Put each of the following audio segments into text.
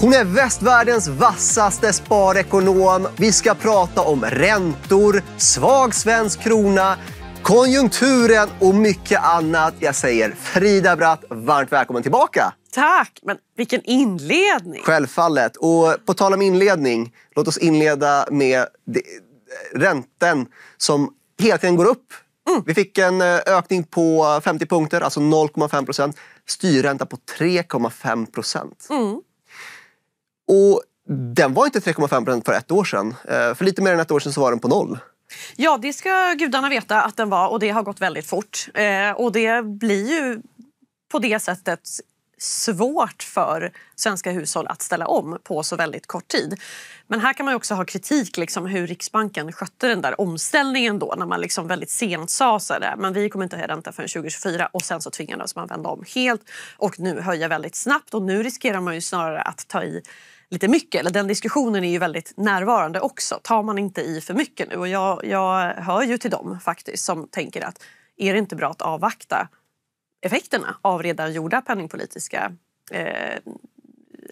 Hon är västvärldens vassaste sparekonom. Vi ska prata om räntor, svag svensk krona, konjunkturen och mycket annat. Jag säger Frida Bratt, varmt välkommen tillbaka! Tack! Men vilken inledning! Självfallet. Och på tal om inledning, låt oss inleda med räntan som hela tiden går upp. Mm. Vi fick en eh, ökning på 50 punkter, alltså 0,5 procent. Styrränta på 3,5 procent. Mm. Och den var inte 3,5 procent för ett år sedan. Eh, för lite mer än ett år sedan så var den på noll. Ja, det ska gudarna veta att den var och det har gått väldigt fort. Eh, och det blir ju på det sättet svårt för svenska hushåll att ställa om på så väldigt kort tid. Men här kan man också ha kritik liksom hur Riksbanken skötte den där omställningen då när man liksom väldigt sent sa så där, men vi kommer inte höja räntan förrän 2024 och sen så tvingades man vända om helt och nu höja väldigt snabbt och nu riskerar man ju snarare att ta i lite mycket. Eller den diskussionen är ju väldigt närvarande också. Tar man inte i för mycket nu? Och jag, jag hör ju till dem faktiskt som tänker att är det inte bra att avvakta effekterna av redan gjorda penningpolitiska eh,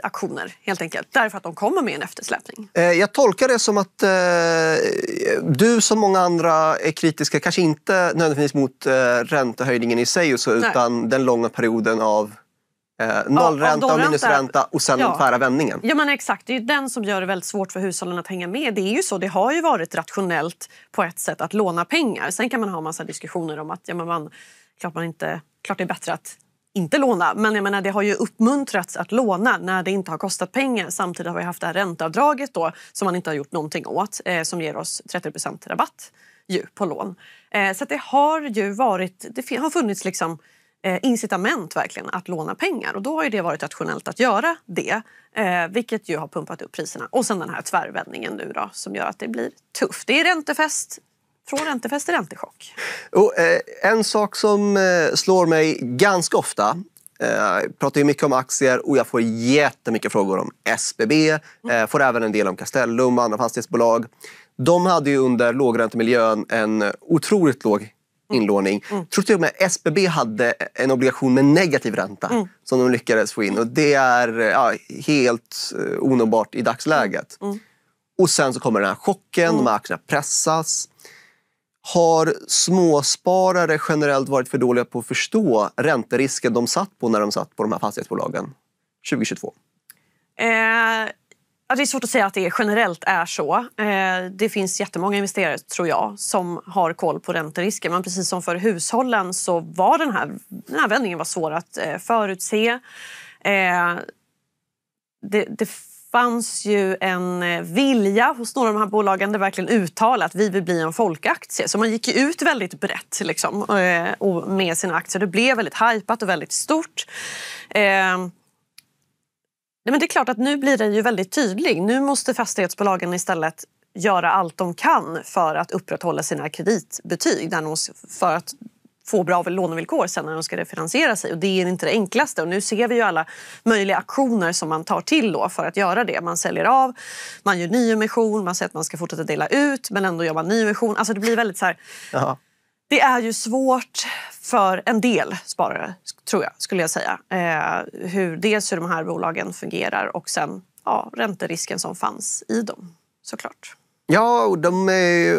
aktioner helt enkelt. Därför att de kommer med en eftersläpning. Eh, jag tolkar det som att eh, du som många andra är kritiska, kanske inte nödvändigtvis mot eh, räntehöjningen i sig så, utan den långa perioden av Eh, nollränta ja, och minusränta och sen ja. den tvära vändningen. Ja, men exakt. Det är den som gör det väldigt svårt för hushållen att hänga med. Det är ju så, det har ju varit rationellt på ett sätt att låna pengar. Sen kan man ha massa diskussioner om att ja, men man, klart, man inte, klart det är bättre att inte låna. Men jag menar, det har ju uppmuntrats att låna när det inte har kostat pengar. Samtidigt har vi haft det här ränteavdraget då, som man inte har gjort någonting åt eh, som ger oss 30 rabatt ju, på lån. Eh, så det har ju varit, det har funnits liksom Eh, incitament verkligen att låna pengar. Och då har ju det varit rationellt att göra det, eh, vilket ju har pumpat upp priserna. Och sen den här tvärvändningen nu då, som gör att det blir tufft. Det är räntefest från räntefest till räntechock. Och, eh, en sak som eh, slår mig ganska ofta eh, jag pratar ju mycket om aktier och jag får jättemycket frågor om SBB. Mm. får även en del om Castellum och andra fastighetsbolag. De hade ju under lågräntemiljön en otroligt låg Mm. inlåning. Mm. Tror till och med SBB hade en obligation med negativ ränta mm. som de lyckades få in. Och det är ja, helt eh, onåbart i dagsläget. Mm. mm. Och sen så kommer den här chocken, mm. de här mm. aktierna pressas. Har småsparare generellt varit för dåliga på att förstå ränterisken de satt på när de satt på de här fastighetsbolagen 2022? Eh det är svårt att säga att det generellt är så. Eh, det finns jättemånga investerare, tror jag, som har koll på ränterisken. Men precis som för hushållen så var den här, den här vändningen var svår att eh, förutse. Eh, det, det fanns ju en vilja hos några av de här bolagen där verkligen uttala att vi vill bli en folkaktie. Så man gick ut väldigt brett liksom, med sina aktier. Det blev väldigt hajpat och väldigt stort. Nej, men det är klart att nu blir den ju väldigt tydlig. Nu måste fastighetsbolagen istället göra allt de kan för att upprätthålla sina kreditbetyg för att få bra lånevillkor sen när de ska refinansiera sig. Och det är inte det enklaste. Och nu ser vi ju alla möjliga aktioner som man tar till då för att göra det. Man säljer av, man gör nyemission, man säger att man ska fortsätta dela ut men ändå gör man nyemission. Alltså det blir väldigt så här... Ja. Det är ju svårt för en del sparare, tror jag, skulle jag säga. Eh, hur, dels hur de här bolagen fungerar och sen ja, ränterisken som fanns i dem, såklart. Ja, och de är,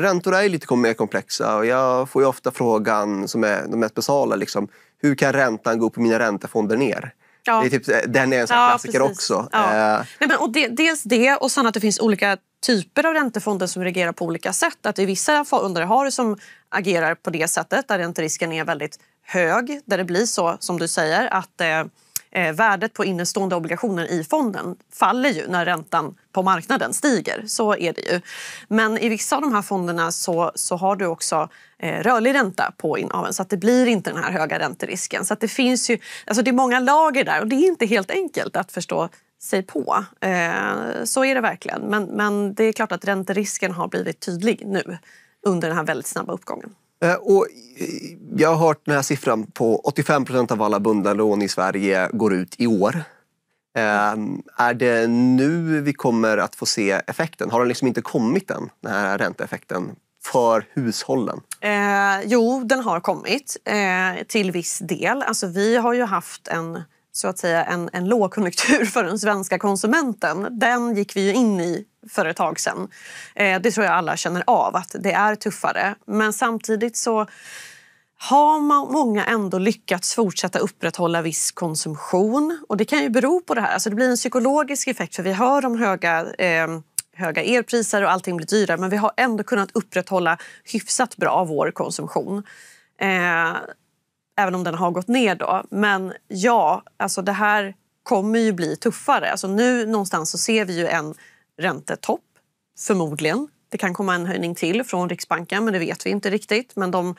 räntorna är lite mer komplexa. Och jag får ju ofta frågan, som är de mest basala, liksom, hur kan räntan gå upp och mina räntefonder ner? Ja. Det är typ, eh, den är en sån ja, klassiker precis. också. Ja. Eh. Nej, men, och det, dels det och sen att det finns olika typer av räntefonder som reagerar på olika sätt. Att det är vissa fonder har det som agerar på det sättet där ränterisken är väldigt hög. Där det blir så som du säger att eh, eh, värdet på innestående obligationer i fonden faller ju när räntan på marknaden stiger. Så är det ju. Men i vissa av de här fonderna så, så har du också eh, rörlig ränta på inaveln så att det blir inte den här höga ränterisken. Så att det finns ju, alltså det är många lager där och det är inte helt enkelt att förstå sig på. Eh, så är det verkligen. Men, men det är klart att ränterisken har blivit tydlig nu under den här väldigt snabba uppgången. Eh, och eh, jag har hört den här siffran på 85 procent av alla bundna lån i Sverige går ut i år. Ehm, är det nu vi kommer att få se effekten? Har den liksom inte kommit än, den här ränteeffekten för hushållen? Eh, jo, den har kommit eh, till viss del. Alltså, vi har ju haft en så att säga en, en lågkonjunktur för den svenska konsumenten. Den gick vi ju in i för ett tag sedan. Eh, det tror jag alla känner av, att det är tuffare. Men samtidigt så har många ändå lyckats fortsätta upprätthålla viss konsumtion. Och Det kan ju bero på det här. Alltså det blir en psykologisk effekt, för vi hör om höga eh, höga elpriser och allting blir dyrare men vi har ändå kunnat upprätthålla hyfsat bra vår konsumtion. Eh, även om den har gått ner då. Men ja, alltså det här kommer ju bli tuffare. Alltså nu någonstans så ser vi ju en räntetopp, förmodligen. Det kan komma en höjning till från Riksbanken, men det vet vi inte riktigt. Men de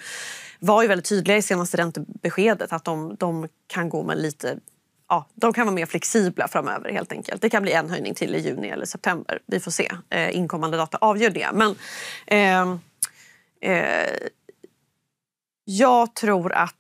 var ju väldigt tydliga i senaste räntebeskedet att de, de kan gå med lite ja, de kan vara mer flexibla framöver. helt enkelt. Det kan bli en höjning till i juni eller september. Vi får se. Eh, inkommande data avgör det. Men, eh, eh, jag tror att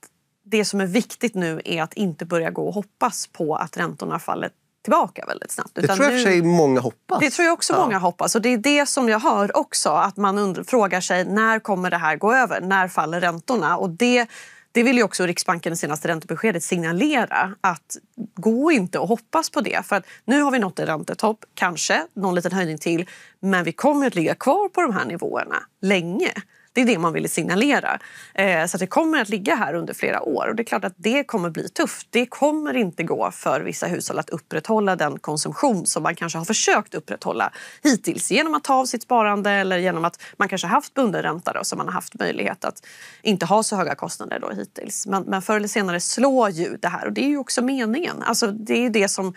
det som är viktigt nu är att inte börja gå och hoppas på att räntorna faller tillbaka väldigt snabbt. det tror jag nu, för sig många hoppas. Det tror jag också ja. många hoppas. Och det är det som jag hör också, att man undrar, frågar sig när kommer det här gå över? När faller räntorna? Och det, det vill ju också Riksbanken i senaste räntebeskedet signalera att gå inte och hoppas på det. För att nu har vi nått en räntetopp, kanske någon liten höjning till, men vi kommer att ligga kvar på de här nivåerna länge. Det är det man ville signalera. Eh, så det kommer att ligga här under flera år och det är klart att det kommer bli tufft. Det kommer inte gå för vissa hushåll att upprätthålla den konsumtion som man kanske har försökt upprätthålla hittills genom att ta av sitt sparande eller genom att man kanske haft bunden ränta då, man har haft möjlighet att inte ha så höga kostnader då hittills. Men, förr eller senare slår ju det här och det är ju också meningen. Alltså, det är det som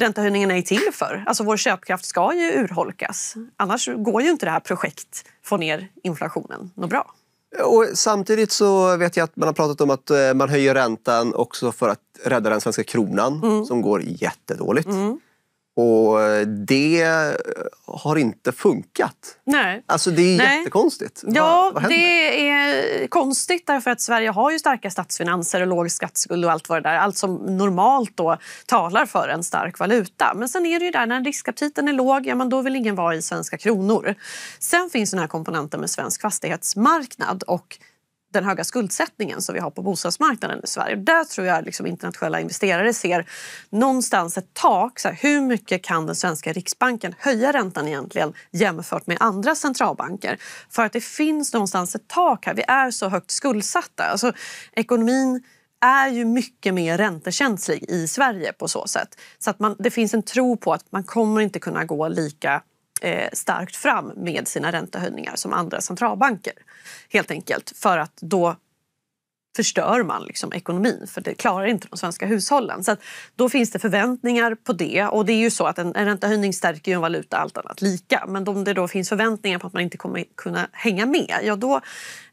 räntehöjningarna är till för. Alltså vår köpkraft ska ju urholkas. Annars går ju inte det här projekt få ner inflationen något bra. Och samtidigt så vet jag att man har pratat om att eh, man höjer räntan också för att rädda den svenska kronan mm. som går jättedåligt. Mm. Och eh, det har inte funkat. Nej. Alltså det är Nej. jättekonstigt. Ja, vad, vad det är konstigt därför att Sverige har ju starka statsfinanser och låg statsskuld och allt vad det där. Allt som normalt då talar för en stark valuta. Men sen är det ju där när riskaptiten är låg, ja men då vill ingen vara i svenska kronor. Sen finns den här komponenten med svensk fastighetsmarknad och den höga skuldsättningen som vi har på bostadsmarknaden i Sverige. Där tror jag liksom internationella investerare ser någonstans ett tak. Så här, hur mycket kan den svenska Riksbanken höja räntan egentligen jämfört med andra centralbanker? För att det finns någonstans ett tak här. Vi är så högt skuldsatta. Alltså, ekonomin är ju mycket mer räntekänslig i Sverige på så sätt. Så att man, det finns en tro på att man kommer inte kunna gå lika eh, starkt fram med sina räntehöjningar som andra centralbanker. Helt enkelt för att då förstör man liksom ekonomin för det klarar inte de svenska hushållen. Så då finns det förväntningar på det och det är ju så att en, en räntehöjning stärker ju en valuta allt annat lika. Men om det då finns förväntningar på att man inte kommer kunna hänga med, ja då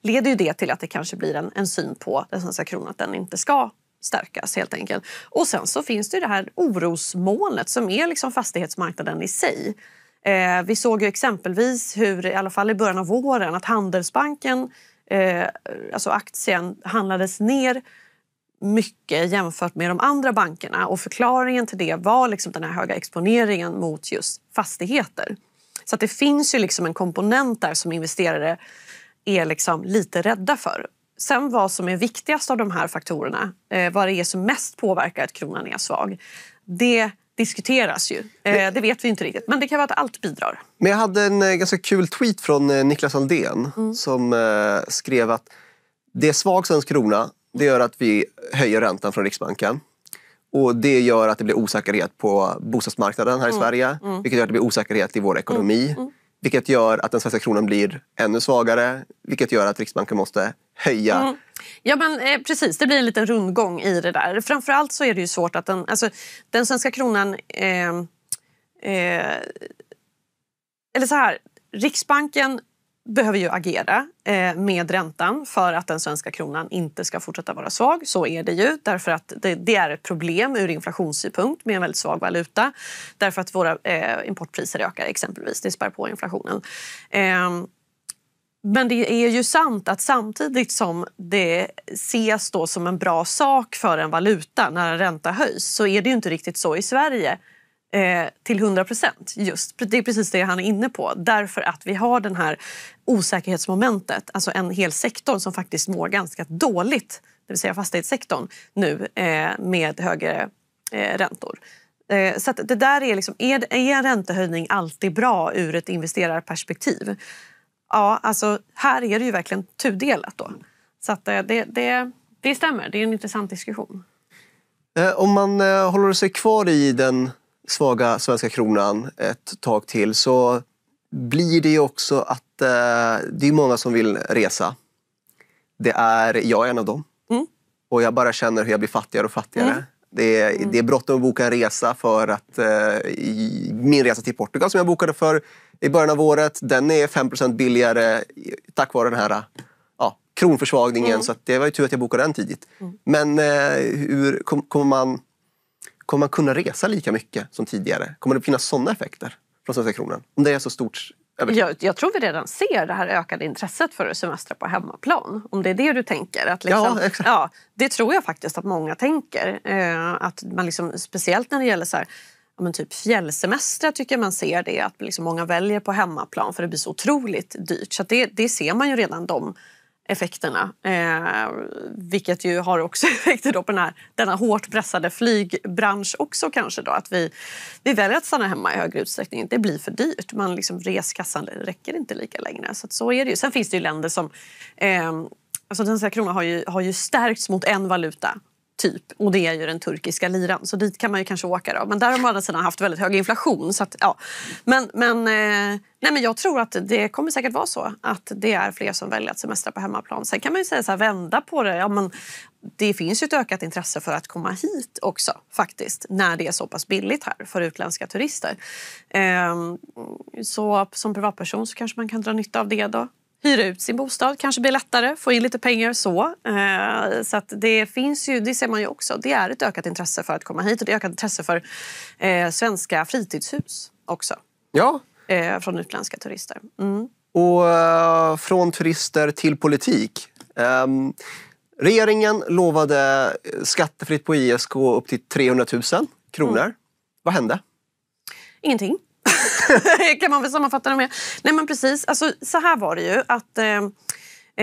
leder ju det till att det kanske blir en, en syn på den svenska kronan att den inte ska stärkas helt enkelt. Och sen så finns det ju det här orosmolnet som är liksom fastighetsmarknaden i sig Eh, vi såg ju exempelvis hur, i alla fall i början av våren, att Handelsbanken, eh, alltså aktien, handlades ner mycket jämfört med de andra bankerna. Och förklaringen till det var liksom den här höga exponeringen mot just fastigheter. Så det finns ju liksom en komponent där som investerare är liksom lite rädda för. Sen vad som är viktigast av de här faktorerna, eh, vad det är som mest påverkar att kronan är svag, det diskuteras ju. Eh, det vet vi inte riktigt, men det kan vara att allt bidrar. Men jag hade en eh, ganska kul tweet från eh, Niklas Aldén mm. som eh, skrev att det är svag svensk krona, det gör att vi höjer räntan från Riksbanken. Och det gör att det blir osäkerhet på bostadsmarknaden här i mm. Sverige, mm. vilket gör att det blir osäkerhet i vår ekonomi. Mm. Mm. Vilket gör att den svenska kronan blir ännu svagare, vilket gör att Riksbanken måste höja mm. Ja, men, eh, precis. Det blir en liten rundgång i det där. Framförallt så är det ju svårt att den, alltså, den svenska kronan... Eh, eh, eller så här, Riksbanken behöver ju agera eh, med räntan för att den svenska kronan inte ska fortsätta vara svag. Så är det ju, därför att det, det är ett problem ur inflationssynpunkt med en väldigt svag valuta. Därför att våra eh, importpriser ökar exempelvis, det spär på inflationen. Ehm, men det är ju sant att samtidigt som det ses då som en bra sak för en valuta när en ränta höjs så är det ju inte riktigt så i Sverige eh, till 100 procent. Det är precis det han är inne på. Därför att vi har den här osäkerhetsmomentet. Alltså en hel sektor som faktiskt mår ganska dåligt, det vill säga fastighetssektorn, nu eh, med högre eh, räntor. Eh, så det där är, liksom, är, är en räntehöjning alltid bra ur ett investerarperspektiv? ja, alltså här är det ju verkligen tudelat då. Så att eh, det, det, det stämmer, det är en intressant diskussion. Eh, om man eh, håller sig kvar i den svaga svenska kronan ett tag till så blir det ju också att det är många som vill resa. Det är jag är en av dem. Mm. Och jag bara känner hur jag blir fattigare och fattigare. Mm. Det är, mm. det är bråttom att boka en resa för att eh, min resa till Portugal som jag bokade för i början av året, den är 5 billigare tack vare den här ja, kronförsvagningen. Mm. Så det var ju tur att jag bokade den tidigt. Mm. Men eh, hur kom, kommer man, kommer man kunna resa lika mycket som tidigare? Kommer det finnas sådana effekter från svenska kronan? Om det är så stort jag, jag, tror vi redan ser det här ökade intresset för att semestra på hemmaplan. Om det är det du tänker. Att liksom, ja, exakt. Ja, det tror jag faktiskt att många tänker. Eh, att man liksom, speciellt när det gäller så här, men typ fjällsemestrar tycker jag man ser det. Att liksom många väljer på hemmaplan för det blir så otroligt dyrt. Så det, det ser man ju redan de effekterna. Eh, vilket ju har också effekter då på den här, denna hårt pressade flygbransch också kanske då. Att vi, vi väljer att stanna hemma i högre utsträckning. Det blir för dyrt. Man liksom, reskassan räcker inte lika längre. Så, så är det ju. Sen finns det ju länder som eh, Alltså den svenska kronan har ju, har ju stärkts mot en valuta typ. Och det är ju den turkiska liran. Så dit kan man ju kanske åka då. Men där har man andra sidan haft väldigt hög inflation. Så att, ja. Men, men, eh, nej, men jag tror att det kommer säkert vara så att det är fler som väljer att semestra på hemmaplan. Sen kan man ju säga så här, vända på det. Ja, men, det finns ju ett ökat intresse för att komma hit också faktiskt när det är så pass billigt här för utländska turister. Ehm, så som privatperson så kanske man kan dra nytta av det då hyra ut sin bostad kanske blir lättare, få in lite pengar så. Eh, så det finns ju, det ser man ju också, det är ett ökat intresse för att komma hit och det är ökat intresse för eh, svenska fritidshus också. Ja. Eh, från utländska turister. Mm. Och från turister till politik. Um, regeringen lovade skattefritt på ISK upp till 300 000 kronor. Mm. Vad hände? Ingenting. kan man väl sammanfatta det med. Nej men precis, alltså, så här var det ju att eh,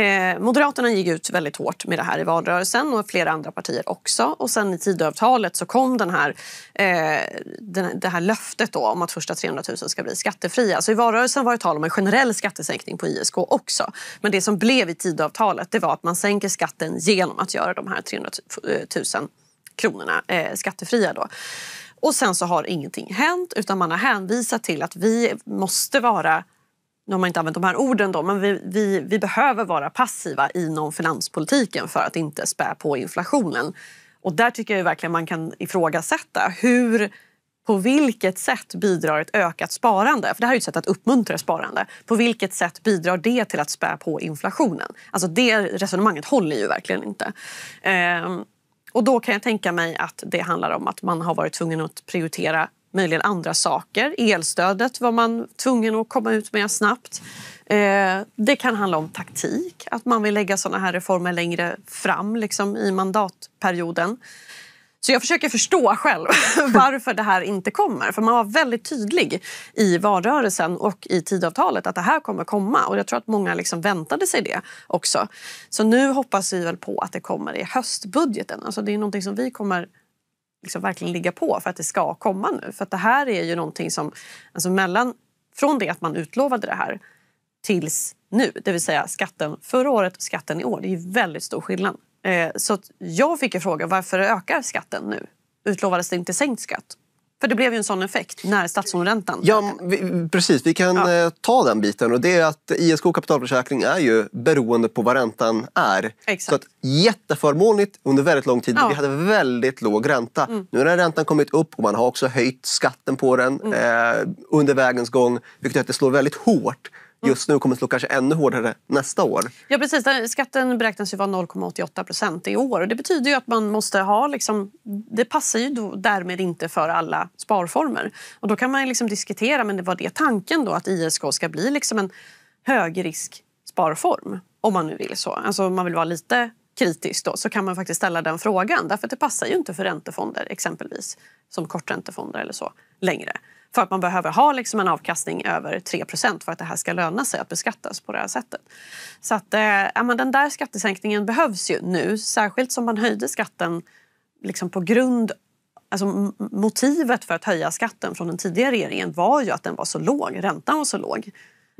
eh, Moderaterna gick ut väldigt hårt med det här i valrörelsen och flera andra partier också. Och sen i Tidöavtalet så kom den här, eh, den, det här löftet då om att första 300 000 ska bli skattefria. Så i valrörelsen var det tal om en generell skattesänkning på ISK också. Men det som blev i Tidöavtalet det var att man sänker skatten genom att göra de här 300 000 kronorna eh, skattefria. Då. Och sen så har ingenting hänt utan man har hänvisat till att vi måste vara nu har man inte använt de här orden då, men vi, vi, vi behöver vara passiva inom finanspolitiken för att inte spä på inflationen. Och där tycker jag verkligen man kan ifrågasätta hur på vilket sätt bidrar ett ökat sparande, för det här är ett sätt att uppmuntra sparande, på vilket sätt bidrar det till att spä på inflationen? Alltså det resonemanget håller ju verkligen inte. Ehm, och då kan jag tänka mig att det handlar om att man har varit tvungen att prioritera möjligen andra saker. Elstödet var man tvungen att komma ut med snabbt. Eh, det kan handla om taktik, att man vill lägga såna här reformer längre fram liksom, i mandatperioden. Så jag försöker förstå själv varför det här inte kommer. För man var väldigt tydlig i valrörelsen och i tidavtalet att det här kommer komma. Och jag tror att många liksom väntade sig det också. Så nu hoppas vi väl på att det kommer i höstbudgeten. Alltså det är någonting som vi kommer liksom verkligen ligga på för att det ska komma nu. För att det här är ju någonting som, alltså mellan, från det att man utlovade det här tills nu, det vill säga skatten förra året och skatten i år. Det är ju väldigt stor skillnad. Eh, så jag fick ju frågan varför ökar skatten nu? Utlovades det inte sänkt skatt? För det blev ju en sån effekt när statslåneräntan Ja, vi, precis. Vi kan ja. Eh, ta den biten. Och det är att ISK kapitalförsäkring är ju beroende på vad räntan är. Exakt. Så att jätteförmånligt under väldigt lång tid. Ja. Vi hade väldigt låg ränta. Mm. Nu har räntan kommit upp och man har också höjt skatten på den mm. eh, under vägens gång. Vilket gör att det slår väldigt hårt just nu kommer slå kanske ännu hårdare nästa år. Ja, precis. Skatten beräknas ju vara 0,88 procent i år. Och det betyder ju att man måste ha... Liksom, det passar ju därmed inte för alla sparformer. Och då kan man liksom diskutera, men det var det tanken då att ISK ska bli liksom en högrisksparform? Om man nu vill så. Alltså om man vill vara lite kritisk då, så kan man faktiskt ställa den frågan. Därför att det passar ju inte för räntefonder exempelvis, som korträntefonder eller så, längre. För att man behöver ha liksom en avkastning över 3 för att det här ska löna sig att beskattas på det här sättet. Så att, eh, den där skattesänkningen behövs ju nu, särskilt som man höjde skatten liksom på grund Alltså, motivet för att höja skatten från den tidigare regeringen var ju att den var så låg, räntan var så låg.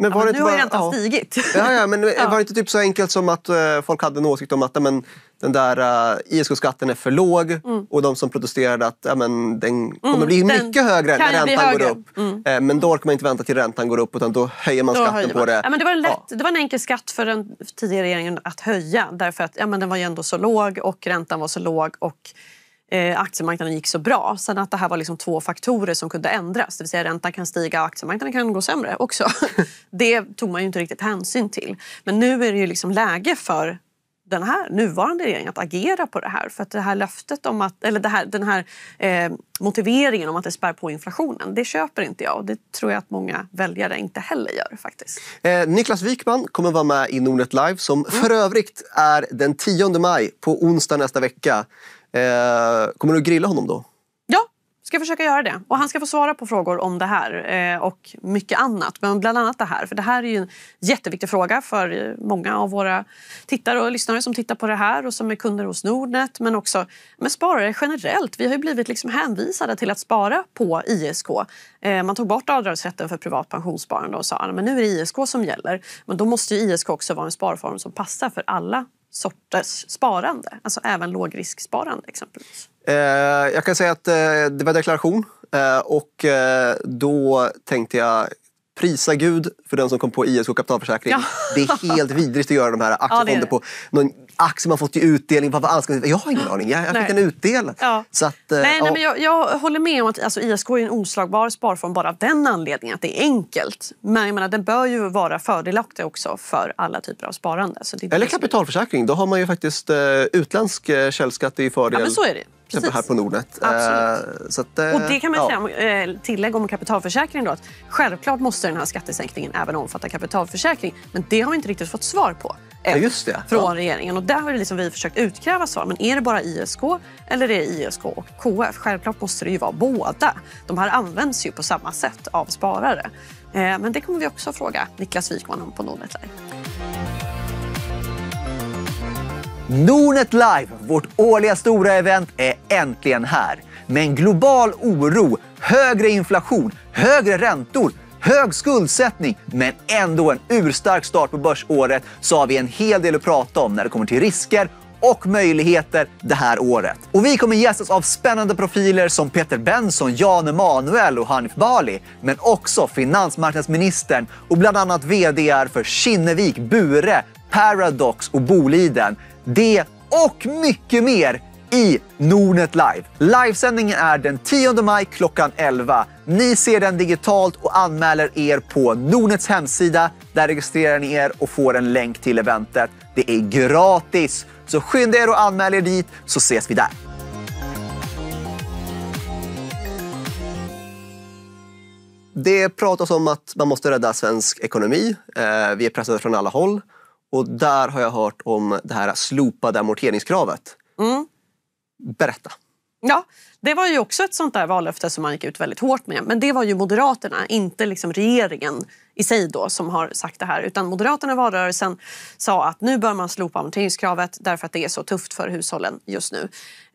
Men var ja, men nu har ju räntan ja. stigit. Ja, ja, men var det inte typ så enkelt som att eh, folk hade en åsikt om att men, den där uh, eh, ISK-skatten är för låg mm. och de som protesterade att ja, men, den kommer mm, bli mycket högre när räntan högre. går upp. Mm. Eh, men då orkar man inte vänta till räntan går upp utan då höjer man då skatten höjer man. på det. Ja, men det, var en lätt, ja. det var en enkel skatt för den tidigare regeringen att höja därför att ja, men den var ju ändå så låg och räntan var så låg och Eh, aktiemarknaden gick så bra. Sen att det här var liksom två faktorer som kunde ändras. Det vill säga räntan kan stiga och aktiemarknaden kan gå sämre också. det tog man ju inte riktigt hänsyn till. Men nu är det ju liksom läge för den här nuvarande regeringen att agera på det här. För att det här löftet om att, eller här, den här eh, motiveringen om att det spär på inflationen, det köper inte jag. Och det tror jag att många väljare inte heller gör faktiskt. Eh, Niklas Wikman kommer vara med i Nordnet Live som mm. för övrigt är den 10 maj på onsdag nästa vecka. Eh, kommer du att grilla honom då? Ja, ska försöka göra det. Och han ska få svara på frågor om det här eh, och mycket annat. Men bland annat det här. För det här är ju en jätteviktig fråga för eh, många av våra tittare och lyssnare som tittar på det här och som är kunder hos Nordnet. Men också men sparare generellt. Vi har ju blivit liksom hänvisade till att spara på ISK. Man tog bort avdragsrätten för privat pensionssparande och sa att nu är det ISK som gäller. Men då måste ju ISK också vara en sparform som passar för alla sorters sparande? Alltså även lågrisksparande exempelvis? Eh, jag kan säga att eh, det var deklaration eh, och eh, då tänkte jag prisa Gud för den som kom på ISK kapitalförsäkring. Ja. Det är helt vidrigt att göra de här aktiefonder ja, på någon aktier man fått i utdelning. Vad var jag har ingen aning. Jag, jag fick en utdelning. Ja. Så att, eh, nej, nej, men jag, jag, håller med om att alltså, ISK är en oslagbar sparform bara av den anledningen att det är enkelt. Men jag menar, den bör ju vara fördelaktig också för alla typer av sparande. Eller kapitalförsäkring. Då har man ju faktiskt eh, utländsk eh, källskatt i fördel. Ja, men så är det. Precis. här på Nordnet. Eh, Absolut. Att, och det kan man ja. tillägga om kapitalförsäkring då, att självklart måste den här skattesänkningen även omfatta kapitalförsäkring. Men det har vi inte riktigt fått svar på. Ja, just det. från ja. regeringen. Och där har liksom vi försökt utkräva svar. Men är det bara ISK eller är det ISK och KF? Självklart måste det ju vara båda. De här används ju på samma sätt av sparare. Eh, men det kommer vi också fråga Niklas Wikman om på Nordnet Live. Nordnet Live, vårt årliga stora event, är äntligen här. Med en global oro, högre inflation, högre räntor Hög skuldsättning, men ändå en urstark start på börsåret så har vi en hel del att prata om när det kommer till risker och möjligheter det här året. Och vi kommer gästas av spännande profiler som Peter Benson, Jan Emanuel och Hanif Bali, men också finansmarknadsministern och bland annat VDR för Kinnevik, Bure, Paradox och Boliden. Det och mycket mer i Nordnet Live. Livesändningen är den 10 maj klockan 11. Ni ser den digitalt och anmäler er på Nordnets hemsida. Där registrerar ni er och får en länk till eventet. Det är gratis, så skynda er och anmäl er dit så ses vi där. Det pratas om att man måste rädda svensk ekonomi. Eh, vi är pressade från alla håll. Och där har jag hört om det här slopade amorteringskravet. Mm. Berätta. Ja, det var ju också ett sånt där vallöfte som man gick ut väldigt hårt med. Men det var ju Moderaterna, inte liksom regeringen i sig då som har sagt det här. Utan Moderaterna i valrörelsen sa att nu bör man slopa amorteringskravet därför att det är så tufft för hushållen just nu.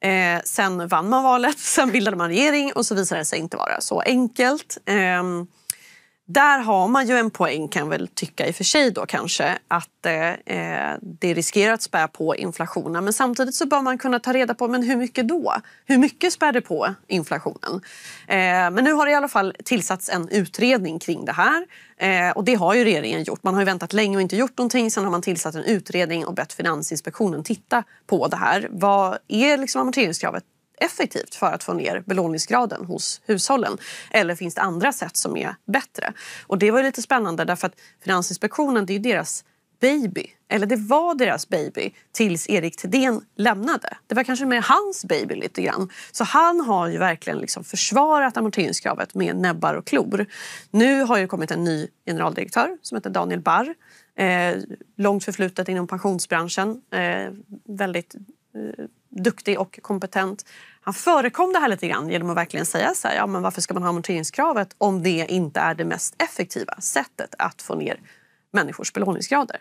Eh, sen vann man valet, sen bildade man regering och så visade det sig inte vara så enkelt. Eh, där har man ju en poäng kan jag väl tycka i och för sig då kanske att eh, det riskerar att spä på inflationen. Men samtidigt så bör man kunna ta reda på men hur mycket då? Hur mycket spär det på inflationen? Eh, men nu har det i alla fall tillsatts en utredning kring det här eh, och det har ju regeringen gjort. Man har ju väntat länge och inte gjort någonting. Sen har man tillsatt en utredning och bett Finansinspektionen titta på det här. Vad är liksom amorteringskravet effektivt för att få ner belåningsgraden hos hushållen? Eller finns det andra sätt som är bättre? Och det var lite spännande därför att Finansinspektionen, det är deras baby. Eller det var deras baby tills Erik Thedéen lämnade. Det var kanske mer hans baby lite grann. Så han har ju verkligen liksom försvarat amorteringskravet med näbbar och klor. Nu har det kommit en ny generaldirektör som heter Daniel Barr. Eh, långt förflutet inom pensionsbranschen. Eh, väldigt eh, duktig och kompetent. Han förekom det här lite grann genom att verkligen säga så här, ja, men varför ska man ha amorteringskravet om det inte är det mest effektiva sättet att få ner människors belåningsgrader.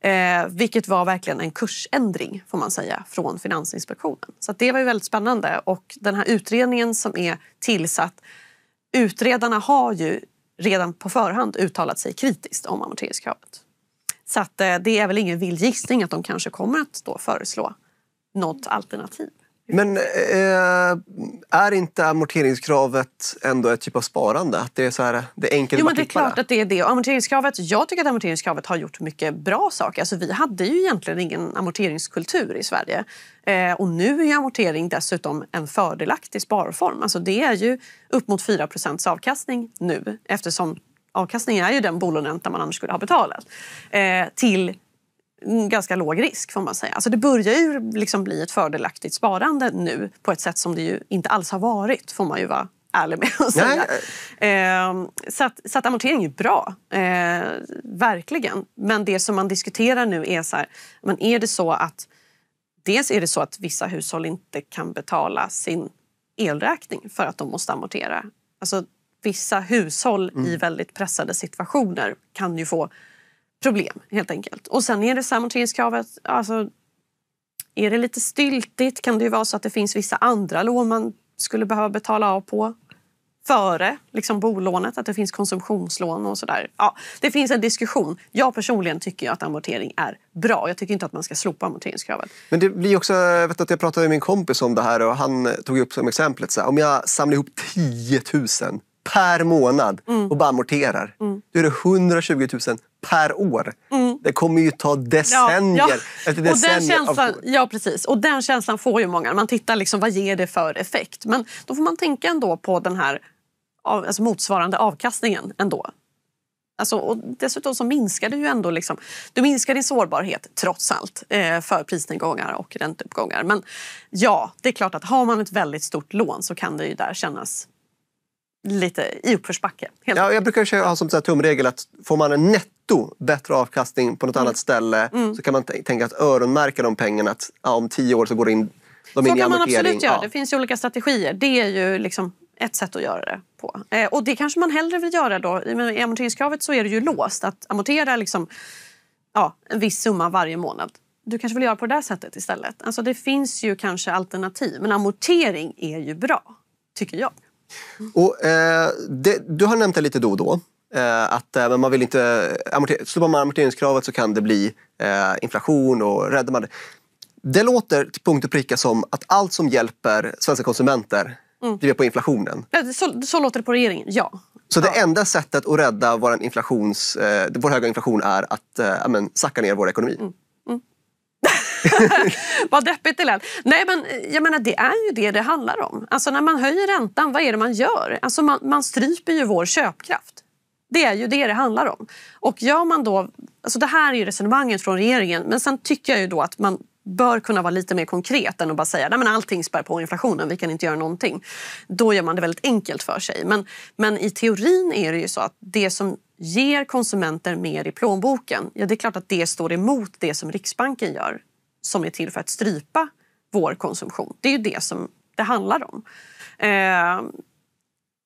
Eh, vilket var verkligen en kursändring får man säga från Finansinspektionen. Så det var ju väldigt spännande och den här utredningen som är tillsatt, utredarna har ju redan på förhand uttalat sig kritiskt om amorteringskravet. Så att, eh, det är väl ingen vild gissning att de kanske kommer att då föreslå något alternativ. Men eh, är inte amorteringskravet ändå ett typ av sparande? Att det är, så här, det är enkelt jo, men Det är klart att det är det. Amorteringskravet, jag tycker att amorteringskravet har gjort mycket bra saker. Alltså, vi hade ju egentligen ingen amorteringskultur i Sverige. Eh, och nu är amortering dessutom en fördelaktig sparform. Alltså, det är ju upp mot 4 avkastning nu eftersom avkastningen är ju den bolåneränta man annars skulle ha betalat. Eh, till ganska låg risk får man säga. Alltså det börjar ju liksom bli ett fördelaktigt sparande nu på ett sätt som det ju inte alls har varit får man ju vara ärlig med att säga. Eh, så, att, så att amortering är bra, eh, verkligen. Men det som man diskuterar nu är så här, men är det så att dels är det så att vissa hushåll inte kan betala sin elräkning för att de måste amortera. Alltså vissa hushåll mm. i väldigt pressade situationer kan ju få problem helt enkelt. Och sen är det amorteringskravet, alltså är det lite styltigt kan det ju vara så att det finns vissa andra lån man skulle behöva betala av på före liksom bolånet, att det finns konsumtionslån och sådär. Ja, det finns en diskussion. Jag personligen tycker att amortering är bra. Jag tycker inte att man ska slopa amorteringskravet. Men det blir också, jag vet att jag pratade med min kompis om det här och han tog upp som exemplet så här, om jag samlar ihop 10 000 per månad mm. och bara amorterar. Mm. Då är det 120 000 per år. Mm. Det kommer ju ta decennier ja, ja. decennier. Och den känslan, av... Ja, precis. Och den känslan får ju många. Man tittar liksom, vad ger det för effekt. Men då får man tänka ändå på den här alltså motsvarande avkastningen ändå. Alltså, och dessutom så minskar du ju ändå liksom, du minskar din sårbarhet trots allt eh, för prisnedgångar och ränteuppgångar. Men ja, det är klart att har man ett väldigt stort lån så kan det ju där kännas lite i uppförsbacke. ja, jag brukar ha som så tumregel att får man en netto bättre avkastning på något mm. annat ställe mm. så kan man tänka att öronmärka de pengarna. Att ja, om tio år så går det in, de så in i amortering. Så kan man absolut göra. Ja. Det finns ju olika strategier. Det är ju liksom ett sätt att göra det på. Eh, och det kanske man hellre vill göra då. I amorteringskravet så är det ju låst att amortera liksom, ja, en viss summa varje månad. Du kanske vill göra på det där sättet istället. Alltså det finns ju kanske alternativ. Men amortering är ju bra, tycker jag. Och, eh, det, du har nämnt det lite då och då. Eh, att eh, man vill inte, amorter, slår man amorteringskravet så kan det bli eh, inflation och räddar man det. Det låter till punkt och pricka som att allt som hjälper svenska konsumenter mm. driver på inflationen. Så, så låter det på regeringen, ja. Så det enda sättet att rädda vår, inflations, eh, vår höga inflation är att eh, sacka ner vår ekonomi? Mm. vad deppigt det lät. Nej, men eh, jag menar, det är ju det det handlar om. Alltså när man höjer räntan, vad är det man gör? Alltså man, man stryper ju vår köpkraft. Det är ju det det handlar om. Och gör man då, alltså det här är ju resonemanget från regeringen men sen tycker jag ju då att man bör kunna vara lite mer konkret än att bara säga att allting spär på inflationen, vi kan inte göra någonting. Då gör man det väldigt enkelt för sig. Men, men i teorin är det ju så att det som ger konsumenter mer i plånboken, ja det är klart att det står emot det som Riksbanken gör som är till för att strypa vår konsumtion. Det är ju det som det handlar om. Ehm,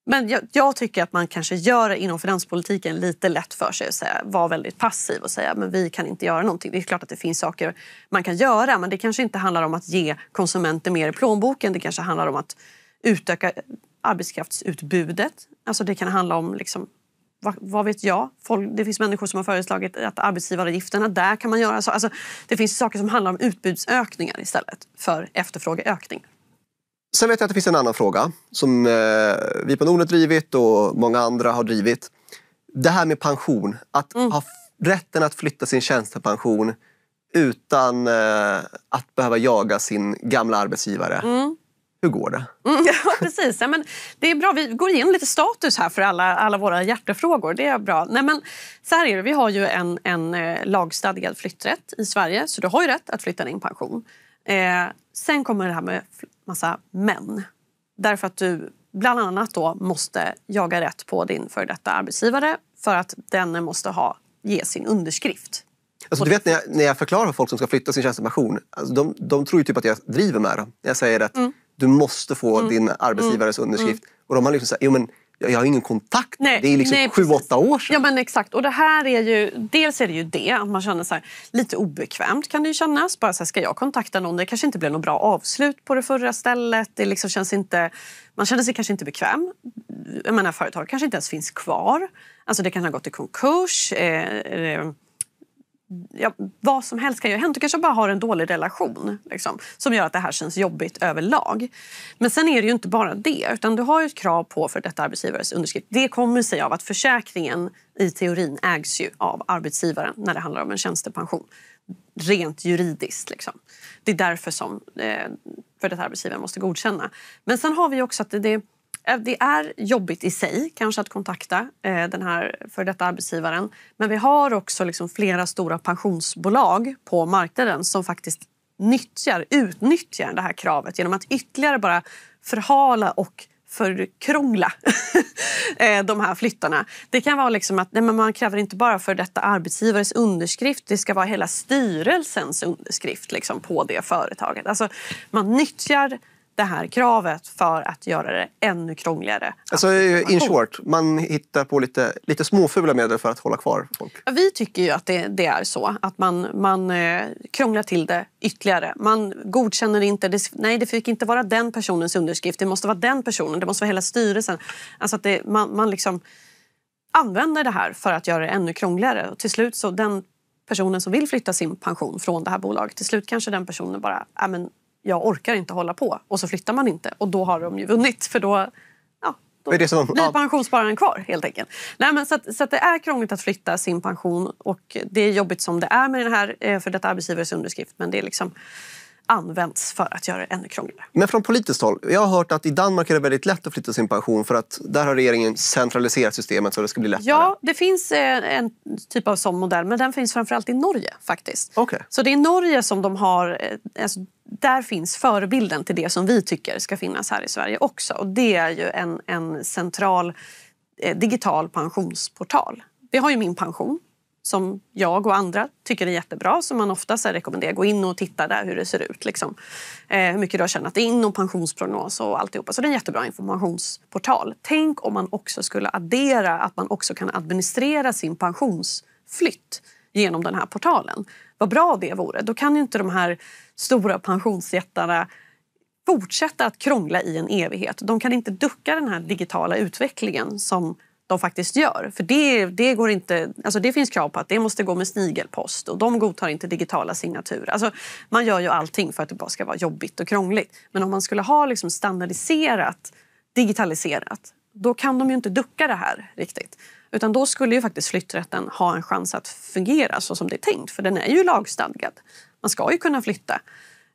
men jag, tycker att man kanske gör det inom finanspolitiken lite lätt för sig. Att vara väldigt passiv och säga men vi kan inte göra någonting. Det är klart att det finns saker man kan göra men det kanske inte handlar om att ge konsumenter mer i plånboken. Det kanske handlar om att utöka arbetskraftsutbudet. Alltså det kan handla om liksom vad, vad vet jag? Folk, det finns människor som har föreslagit att arbetsgivaravgifterna där kan man göra så. Alltså, det finns saker som handlar om utbudsökningar istället för efterfrågeökning. Sen vet jag att det finns en annan fråga som eh, vi på Nordnet drivit och många andra har drivit. Det här med pension, att mm. ha rätten att flytta sin tjänstepension utan eh, att behöva jaga sin gamla arbetsgivare. Mm hur går det? Mm, ja, precis. Ja, men det är bra. Vi går igenom lite status här för alla, alla våra hjärtefrågor. Det är bra. Nej, men, så här är det. Vi har ju en, en eh, lagstadgad flytträtt i Sverige så du har ju rätt att flytta din pension. Eh, sen kommer det här med massa men. Därför att du bland annat då måste jaga rätt på din före detta arbetsgivare för att denne måste ha, ge sin underskrift Alltså, du vet när jag, när jag förklarar för folk som ska flytta sin tjänstepension, alltså de, de tror ju typ att jag driver med dem. Jag säger att mm du måste få mm. din arbetsgivares mm. mm. underskrift. Och de har liksom sagt, jo men jag har ingen kontakt. Nej, det är liksom sju, åtta år sedan. Ja men exakt. Och det här är ju, dels är det ju det, att man känner sig lite obekvämt kan det ju kännas. Bara så här, ska jag kontakta någon? Det kanske inte blev något bra avslut på det förra stället. Det liksom känns inte, man känner sig kanske inte bekväm. Jag menar företag kanske inte ens finns kvar. Alltså det kan ha gått i konkurs. Eh, eh ja, vad som helst kan ju ha Du kanske bara har en dålig relation liksom, som gör att det här känns jobbigt överlag. Men sen är det ju inte bara det. utan Du har ju ett krav på för detta arbetsgivares underskrift. Det kommer sig av att försäkringen i teorin ägs ju av arbetsgivaren när det handlar om en tjänstepension. Rent juridiskt. Liksom. Det är därför som eh, för detta arbetsgivaren måste godkänna. Men sen har vi också att det, det Eh, det är jobbigt i sig kanske att kontakta eh, den här för detta arbetsgivaren. Men vi har också liksom flera stora pensionsbolag på marknaden som faktiskt nyttjar, utnyttjar det här kravet genom att ytterligare bara förhala och förkrångla eh, de här flyttarna. Det kan vara liksom att nej, man kräver inte bara för detta arbetsgivares underskrift, det ska vara hela styrelsens underskrift liksom, på det företaget. Alltså, man nyttjar det här kravet för att göra det ännu krångligare. Alltså, eh, in short, man hittar på lite, lite småfula medel för att hålla kvar folk? Vi tycker ju att det, det är så, att man, man eh, krånglar till det ytterligare. Man godkänner inte, det, nej det fick inte vara den personens underskrift, det måste vara den personen, det måste vara hela styrelsen. Alltså att det, man, man liksom använder det här för att göra det ännu krångligare. Och till slut så den personen som vill flytta sin pension från det här bolaget, till slut kanske den personen bara, äh, men jag orkar inte hålla på och så flyttar man inte och då har de ju vunnit för då då är det som, blir pensionsspararen kvar helt enkelt. Nej, men så att, så att det är krångligt att flytta sin pension och det är jobbigt som det är med den här eh, för detta arbetsgivares underskrift. Men det är liksom, används för att göra det ännu krångligare. Men från politiskt håll, jag har hört att i Danmark är det väldigt lätt att flytta sin pension för att där har regeringen centraliserat systemet så det ska bli lättare. Ja, det finns eh, en typ av sån modell men den finns framförallt i Norge faktiskt. Okay. Så det är Norge som de har, eh, alltså, där finns förebilden till det som vi tycker ska finnas här i Sverige också och det är ju en, en central eh, digital pensionsportal. Vi har ju Min pension som jag och andra tycker är jättebra som man ofta rekommenderar. Gå in och titta där hur det ser ut. Liksom. Eh, hur mycket du har tjänat in och pensionsprognos och alltihopa. Så det är en jättebra informationsportal. Tänk om man också skulle addera att man också kan administrera sin pensionsflytt genom den här portalen. Vad bra det vore. Då kan ju inte de här stora pensionsjättarna fortsätta att krångla i en evighet. De kan inte ducka den här digitala utvecklingen som de faktiskt gör. För det, det, går inte, alltså det finns krav på att det måste gå med snigelpost och de godtar inte digitala signaturer. Alltså man gör ju allting för att det bara ska vara jobbigt och krångligt. Men om man skulle ha liksom standardiserat, digitaliserat, då kan de ju inte ducka det här riktigt. Utan då skulle ju faktiskt flytträtten ha en chans att fungera så som det är tänkt. För den är ju lagstadgad. Man ska ju kunna flytta.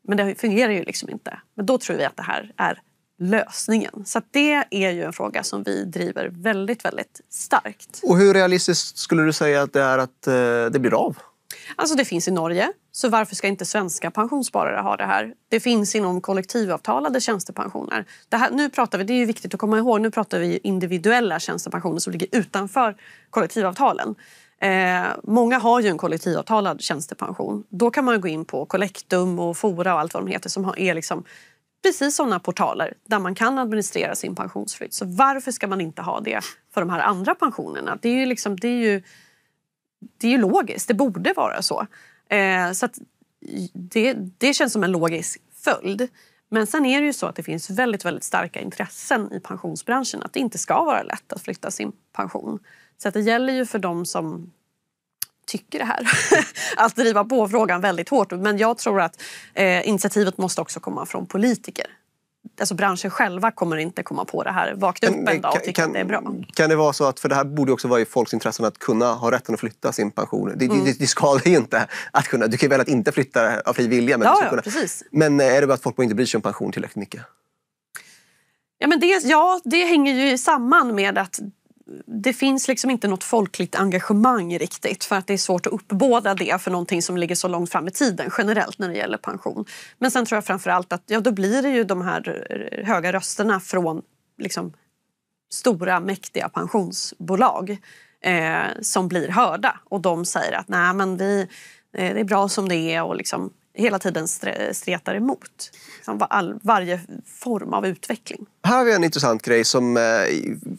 Men det fungerar ju liksom inte. Men då tror vi att det här är lösningen. Så det är ju en fråga som vi driver väldigt, väldigt starkt. Och hur realistiskt skulle du säga att det är att eh, det blir av? Alltså det finns i Norge, så varför ska inte svenska pensionssparare ha det här? Det finns inom kollektivavtalade tjänstepensioner. Det, här, nu pratar vi, det är viktigt att komma ihåg, nu pratar vi individuella tjänstepensioner som ligger utanför kollektivavtalen. Eh, många har ju en kollektivavtalad tjänstepension. Då kan man gå in på Collectum och Fora och allt vad de heter som har, är liksom precis sådana portaler där man kan administrera sin pensionsflytt. Så varför ska man inte ha det för de här andra pensionerna? Det är ju, liksom, det är ju, det är ju logiskt, det borde vara så. Eh, så det, det känns som en logisk följd. Men sen är det ju så att det finns väldigt, väldigt starka intressen i pensionsbranschen att det inte ska vara lätt att flytta sin pension. Så att det gäller ju för de som tycker det här. att driva på frågan väldigt hårt. Men jag tror att eh, initiativet måste också komma från politiker. Alltså branschen själva kommer inte komma på det här, vakna upp en eh, dag och tycka att det är bra. Kan det vara så att, för det här borde också vara i folks intressen att kunna ha rätten att flytta sin pension. Det, mm. det, det skadar ju inte att kunna, du kan ju välja att inte flytta av fri vilja. Men, ja, ja, precis. men eh, är det bara att folk inte bryr sig om pension tillräckligt mycket? Ja, men det, ja, det hänger ju samman med att det finns liksom inte något folkligt engagemang riktigt för att det är svårt att uppbåda det för någonting som ligger så långt fram i tiden generellt när det gäller pension. Men sen tror jag framförallt att ja, då blir det ju de här höga rösterna från liksom, stora mäktiga pensionsbolag eh, som blir hörda och de säger att nej men vi, eh, det är bra som det är och liksom, hela tiden stretar emot all, varje form av utveckling. Här har vi en intressant grej. som eh,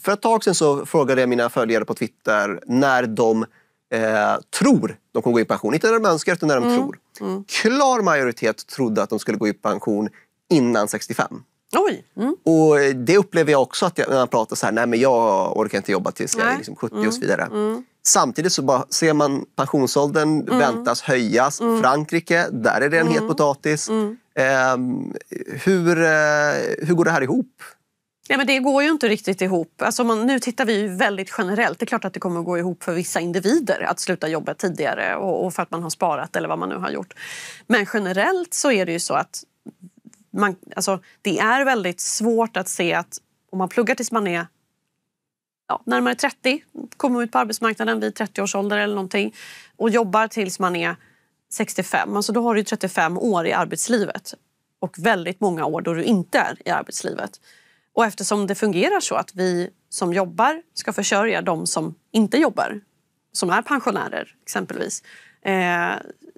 För ett tag sen frågade jag mina följare på Twitter när de eh, tror de kommer gå i pension. Inte när de önskar, utan när de mm. tror. Mm. Klar majoritet trodde att de skulle gå i pension innan 65. Oj! Mm. Och eh, det upplever jag också att jag, när man pratar så här, nej men jag orkar inte jobba tills jag är liksom 70 mm. och så vidare. Mm. Samtidigt så bara, ser man pensionsåldern mm. väntas höjas. Mm. Frankrike, där är det en het mm. potatis. Eh, hur, eh, hur går det här ihop? Ja, men det går ju inte riktigt ihop. Alltså man, nu tittar vi ju väldigt generellt. Det är klart att det kommer att gå ihop för vissa individer att sluta jobba tidigare och, och, för att man har sparat eller vad man nu har gjort. Men generellt så är det ju så att man, alltså, det är väldigt svårt att se att om man pluggar tills man är ja, närmare 30, kommer ut på arbetsmarknaden vid 30 års ålder eller någonting och jobbar tills man är 65, alltså då har du 35 år i arbetslivet och väldigt många år då du inte är i arbetslivet. Och eftersom det fungerar så att vi som jobbar ska försörja de som inte jobbar, som är pensionärer exempelvis, eh,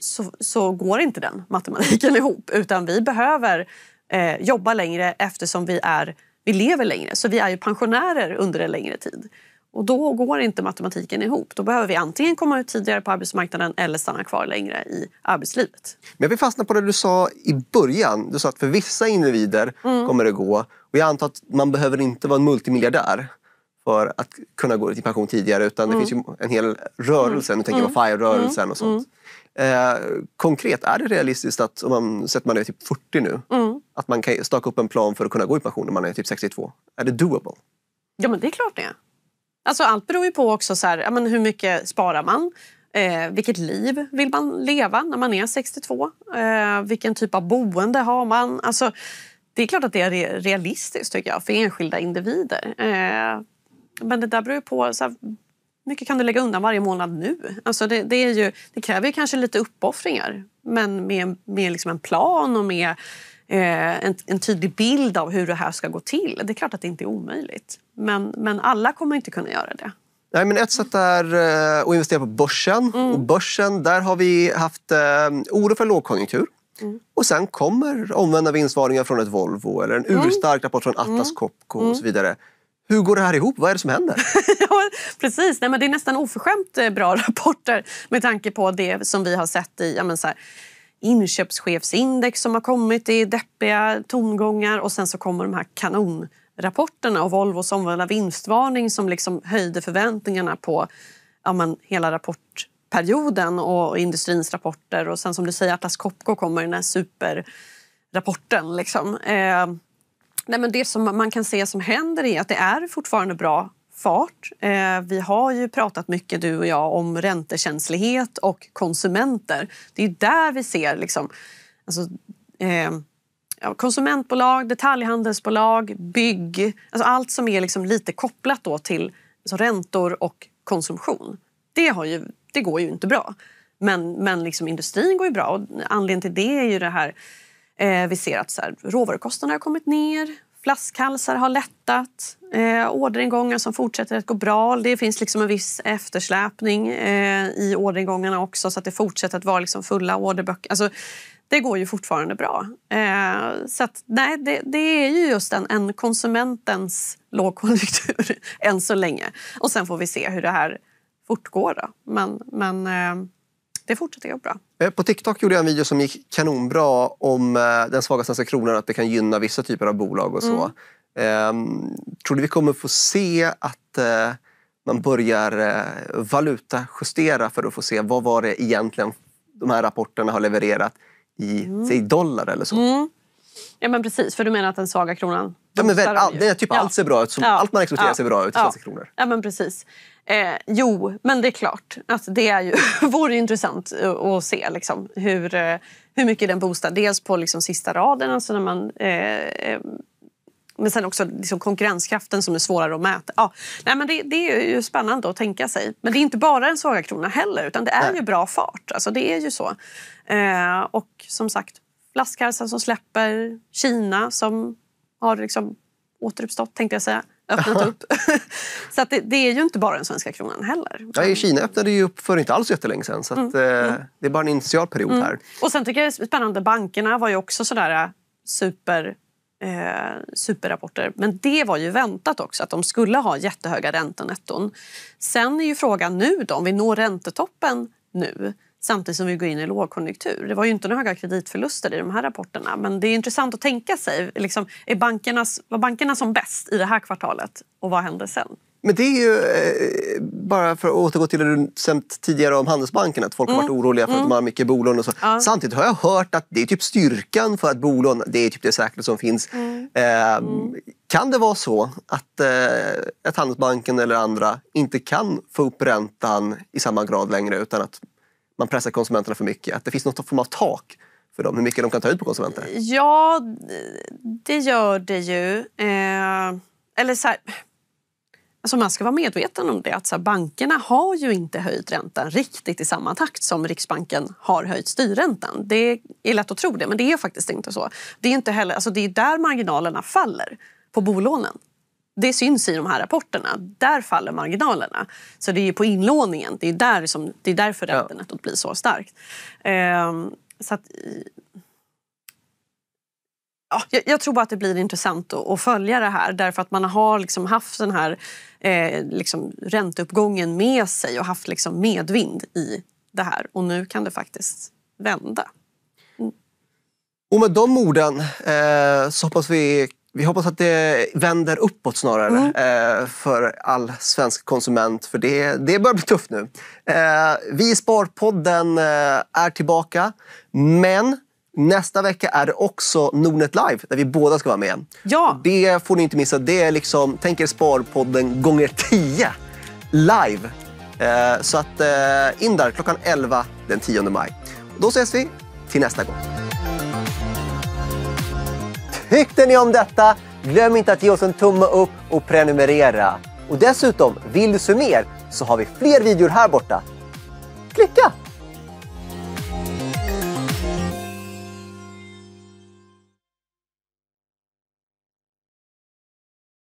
så, så går inte den matematiken ihop. Utan vi behöver eh, jobba längre eftersom vi, är, vi lever längre. Så vi är ju pensionärer under en längre tid. Och då går inte matematiken ihop. Då behöver vi antingen komma ut tidigare på arbetsmarknaden eller stanna kvar längre i arbetslivet. Men jag vill fastna på det du sa i början. Du sa att för vissa individer mm. kommer det gå. Och jag antar att man behöver inte vara en multimiljardär för att kunna gå ut i pension tidigare utan mm. det finns ju en hel rörelse. Nu tänker jag på mm. FIRE-rörelsen mm. och sånt. Mm. Eh, konkret, är det realistiskt att om man, sett man är typ 40 nu, mm. att man kan staka upp en plan för att kunna gå i pension när man är typ 62? Är det doable? Ja, men det är klart det är. Alltså, allt beror ju på också så här, men hur mycket sparar man? Eh, vilket liv vill man leva när man är 62? Eh, vilken typ av boende har man? Alltså, det är klart att det är realistiskt tycker jag för enskilda individer. Eh, men det där beror ju på så här, mycket kan du lägga undan varje månad nu? Alltså det, det, ju, det kräver kanske lite uppoffringar, men med, med liksom en plan och med eh, en, en, tydlig bild av hur det här ska gå till. Det är klart att det inte är omöjligt, men, men alla kommer inte kunna göra det. Nej, men ett sätt är eh, att investera på börsen. Mm. Och börsen, där har vi haft eh, oro för lågkonjunktur. Mm. Och sen kommer omvända vinstvarningar från ett Volvo eller en urstark mm. rapport från Atlas mm. Copco och mm. så vidare. Hur går det här ihop? Vad är det som händer? ja, precis, Nej, men det är nästan oförskämt eh, bra rapporter med tanke på det som vi har sett i ja, men så här, inköpschefsindex som har kommit i deppiga tongångar och sen så kommer de här kanonrapporterna och Volvos omvända vinstvarning som liksom höjde förväntningarna på ja, men, hela rapportperioden och industrins rapporter och sen som du säger Atlas Copco kommer i den här superrapporten. Liksom. Eh, Nej, men det som man kan se som händer är att det är fortfarande bra fart. Eh, vi har ju pratat mycket, du och jag, om räntekänslighet och konsumenter. Det är där vi ser liksom, alltså, eh, konsumentbolag, detaljhandelsbolag, bygg. Alltså allt som är liksom lite kopplat då till alltså räntor och konsumtion. Det, har ju, det går ju inte bra. Men, men liksom industrin går ju bra. Och anledningen till det är ju det här Eh, vi ser att så här, råvarukostnaderna har kommit ner, flaskhalsar har lättat, eh, orderingångar som fortsätter att gå bra. Det finns liksom en viss eftersläpning eh, i orderingångarna också så att det fortsätter att vara liksom fulla orderböcker. Alltså, det går ju fortfarande bra. Eh, så att, nej, det, det, är ju just en, en konsumentens lågkonjunktur än så länge. Och sen får vi se hur det här fortgår. Då. Men, men eh, det fortsätter gå bra. Eh, på TikTok gjorde jag en video som gick kanonbra om eh, den svaga svenska kronan, att det kan gynna vissa typer av bolag och så. Mm. Ehm, tror du vi kommer få se att eh, man börjar valutajustera för att få se vad var det egentligen de här rapporterna har levererat i mm. dollar eller så? Mm. Ja, men precis. För du menar att den svaga kronan Ja, men väl, all, det är typ ja. allt ser bra ut. Som, ja. Allt man exporterar ja. ser bra ut ja. kronor. Ja, men precis. Eh, jo, men det är klart. Alltså, det är ju, vore intressant att se liksom, hur, eh, hur mycket den boostar. Dels på liksom, sista raden, alltså när man... Eh, eh, men sen också liksom konkurrenskraften som är svårare att mäta. Ja, nej, men det, det, är ju spännande att tänka sig. Men det är inte bara den svaga kronan heller utan det är nej. ju bra fart. Alltså, det är ju så. Eh, och som sagt, flaskhalsen som släpper, Kina som har liksom återuppstått, tänkte jag säga. Öppnat upp. så att det, det, är ju inte bara den svenska kronan heller. Nej, Kina öppnade ju upp för inte alls jättelänge sedan. Så att, mm. Mm. Eh, det är bara en initial period mm. här. Och sen tycker jag det är spännande, bankerna var ju också sådär eh, super eh, superrapporter. Men det var ju väntat också att de skulle ha jättehöga räntenetton. Sen är ju frågan nu då, om vi når räntetoppen nu samtidigt som vi går in i lågkonjunktur. Det var ju inte några höga kreditförluster i de här rapporterna men det är intressant att tänka sig. Liksom, är bankernas, var bankerna som bäst i det här kvartalet och vad hände sen? Men det är ju, eh, bara för att återgå till det du nämnt tidigare om Handelsbanken, att folk mm. har varit mm, oroliga för mm. att de mm. har mycket bolån och så. Ja. Samtidigt har jag hört att det är typ styrkan för att bolån, det är typ det säkert som finns. Mm. Eh, kan det vara så att, eh, att Handelsbanken eller andra inte kan få upp räntan i samma grad längre utan att man pressar konsumenterna för mycket? Att det finns något form av tak för dem, hur mycket de kan ta ut på konsumenter? Ja, det gör det ju. Eh, eller så här, alltså man ska vara medveten om det att så här, bankerna har ju inte höjt räntan riktigt i samma takt som Riksbanken har höjt styrräntan. Det är lätt att tro det, men det är faktiskt inte så. Det är, inte heller, alltså det är där marginalerna faller på bolånen det syns i de här rapporterna. Där faller marginalerna. Så det är på inlåningen. Det är, där som, det är därför ja. blir så starkt. Um, så att, ja, jag, tror bara att det blir intressant att, att, följa det här därför att man har liksom haft den här eh, liksom ränteuppgången med sig och haft liksom medvind i det här. Och nu kan det faktiskt vända. Mm. Och med de orden eh, så hoppas vi vi hoppas att det vänder uppåt snarare mm. Eh, för all svensk konsument, för det, det börjar bli tufft nu. Eh, vi i Sparpodden eh, är tillbaka, men Nästa vecka är det också Nordnet Live där vi båda ska vara med. Ja. Det får ni inte missa. Det är liksom, tänk er Sparpodden gånger 10 live. Eh, så att eh, in där klockan 11 den 10 maj. Då ses vi till nästa gång tyckte ni om detta? Glöm inte att ge oss en tumme upp och prenumerera. Och dessutom, vill du se mer så har vi fler videor här borta. Klicka!